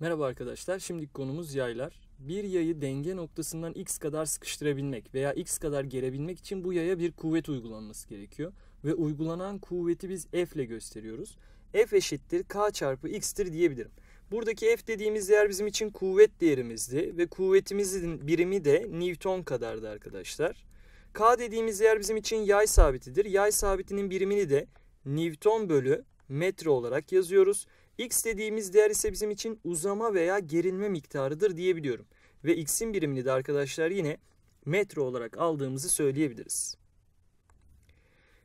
Merhaba arkadaşlar. Şimdiki konumuz yaylar. Bir yayı denge noktasından x kadar sıkıştırabilmek veya x kadar gerebilmek için bu yaya bir kuvvet uygulanması gerekiyor. Ve uygulanan kuvveti biz f ile gösteriyoruz. f eşittir k çarpı x'tir diyebilirim. Buradaki f dediğimiz değer bizim için kuvvet değerimizdi ve kuvvetimizin birimi de Newton kadardı arkadaşlar. K dediğimiz değer bizim için yay sabitidir. Yay sabitinin birimini de Newton bölü metre olarak yazıyoruz. X dediğimiz değer ise bizim için uzama veya gerilme miktarıdır diyebiliyorum. Ve X'in birimini de arkadaşlar yine metre olarak aldığımızı söyleyebiliriz.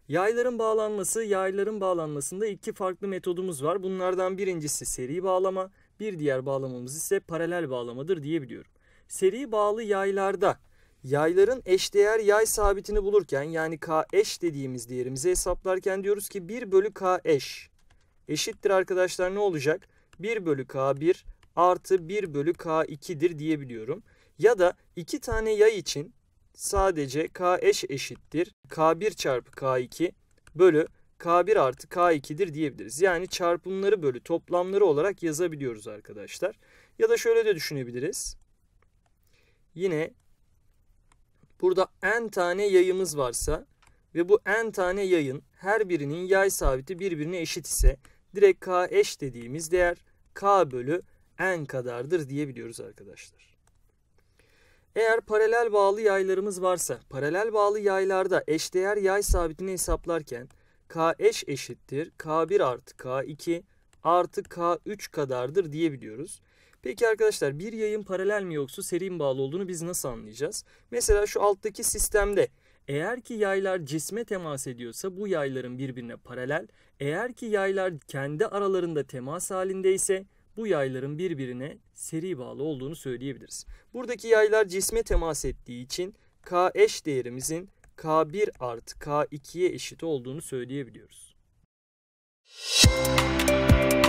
Yayların bağlanması, yayların bağlanmasında iki farklı metodumuz var. Bunlardan birincisi seri bağlama, bir diğer bağlamamız ise paralel bağlamadır diyebiliyorum. Seri bağlı yaylarda yayların eşdeğer yay sabitini bulurken yani k eş dediğimiz değerimizi hesaplarken diyoruz ki 1 bölü k eş eşittir arkadaşlar ne olacak? 1 bölü K1 artı 1 bölü K2'dir diyebiliyorum. Ya da iki tane yay için sadece K eş eşittir. K1 çarpı K2 bölü K1 artı K2'dir diyebiliriz. Yani çarpımları bölü toplamları olarak yazabiliyoruz arkadaşlar. Ya da şöyle de düşünebiliriz. Yine burada n tane yayımız varsa ve bu n tane yayın her birinin yay sabiti birbirine eşit ise direkt k eş dediğimiz değer k bölü n kadardır diyebiliyoruz arkadaşlar. Eğer paralel bağlı yaylarımız varsa paralel bağlı yaylarda eşdeğer yay sabitini hesaplarken k eş eşittir k1 artı k2 artı k3 kadardır diyebiliyoruz. Peki arkadaşlar bir yayın paralel mi yoksa seri mi bağlı olduğunu biz nasıl anlayacağız? Mesela şu alttaki sistemde eğer ki yaylar cisme temas ediyorsa bu yayların birbirine paralel, eğer ki yaylar kendi aralarında temas halindeyse bu yayların birbirine seri bağlı olduğunu söyleyebiliriz. Buradaki yaylar cisme temas ettiği için K eş değerimizin K1 artı K2'ye eşit olduğunu söyleyebiliyoruz. Müzik